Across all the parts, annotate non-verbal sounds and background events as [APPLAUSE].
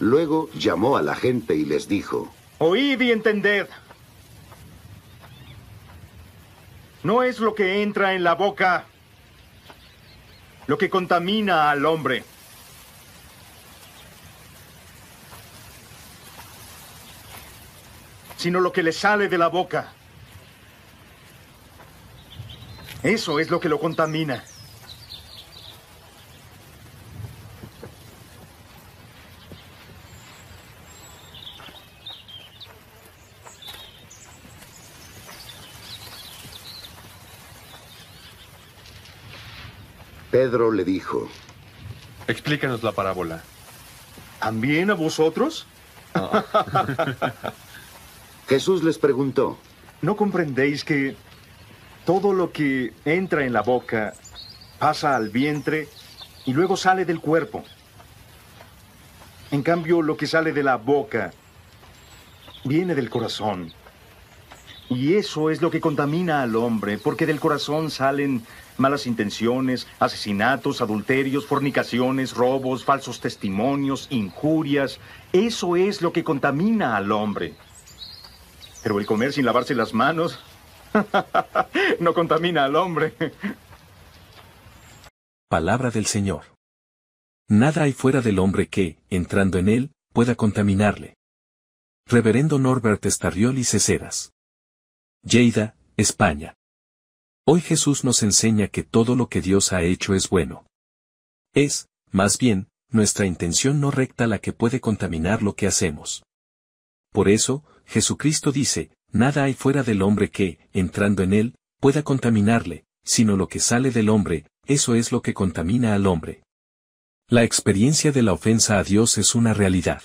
Luego llamó a la gente y les dijo, Oíd y entended. No es lo que entra en la boca lo que contamina al hombre. sino lo que le sale de la boca. Eso es lo que lo contamina. Pedro le dijo, Explícanos la parábola. ¿También a vosotros? [LAUGHS] Jesús les preguntó, ¿no comprendéis que todo lo que entra en la boca pasa al vientre y luego sale del cuerpo? En cambio, lo que sale de la boca viene del corazón. Y eso es lo que contamina al hombre, porque del corazón salen malas intenciones, asesinatos, adulterios, fornicaciones, robos, falsos testimonios, injurias. Eso es lo que contamina al hombre. Pero el comer sin lavarse las manos [LAUGHS] no contamina al hombre. Palabra del Señor. Nada hay fuera del hombre que, entrando en él, pueda contaminarle. Reverendo Norbert Estarriol y Ceseras. Lleida, España. Hoy Jesús nos enseña que todo lo que Dios ha hecho es bueno. Es, más bien, nuestra intención no recta la que puede contaminar lo que hacemos. Por eso, Jesucristo dice, nada hay fuera del hombre que, entrando en él, pueda contaminarle, sino lo que sale del hombre, eso es lo que contamina al hombre. La experiencia de la ofensa a Dios es una realidad.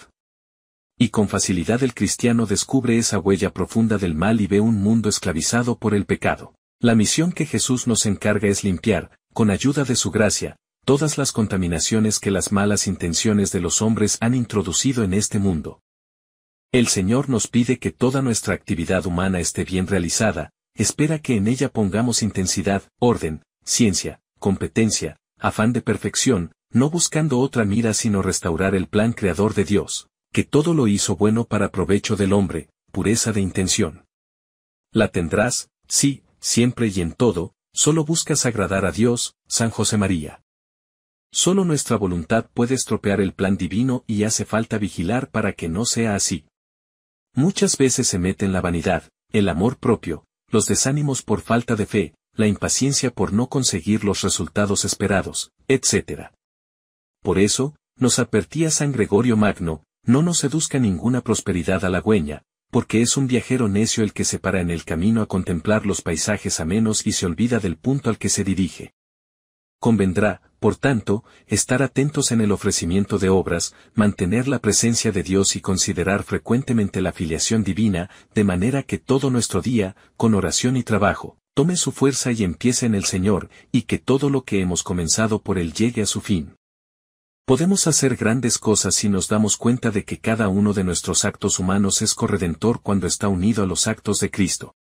Y con facilidad el cristiano descubre esa huella profunda del mal y ve un mundo esclavizado por el pecado. La misión que Jesús nos encarga es limpiar, con ayuda de su gracia, todas las contaminaciones que las malas intenciones de los hombres han introducido en este mundo. El Señor nos pide que toda nuestra actividad humana esté bien realizada, espera que en ella pongamos intensidad, orden, ciencia, competencia, afán de perfección, no buscando otra mira sino restaurar el plan creador de Dios, que todo lo hizo bueno para provecho del hombre, pureza de intención. La tendrás, sí, siempre y en todo, solo buscas agradar a Dios, San José María. Solo nuestra voluntad puede estropear el plan divino y hace falta vigilar para que no sea así. Muchas veces se meten la vanidad, el amor propio, los desánimos por falta de fe, la impaciencia por no conseguir los resultados esperados, etc. Por eso, nos advertía San Gregorio Magno, no nos seduzca ninguna prosperidad halagüeña, porque es un viajero necio el que se para en el camino a contemplar los paisajes amenos y se olvida del punto al que se dirige. Convendrá, por tanto, estar atentos en el ofrecimiento de obras, mantener la presencia de Dios y considerar frecuentemente la filiación divina, de manera que todo nuestro día, con oración y trabajo, tome su fuerza y empiece en el Señor, y que todo lo que hemos comenzado por Él llegue a su fin. Podemos hacer grandes cosas si nos damos cuenta de que cada uno de nuestros actos humanos es corredentor cuando está unido a los actos de Cristo.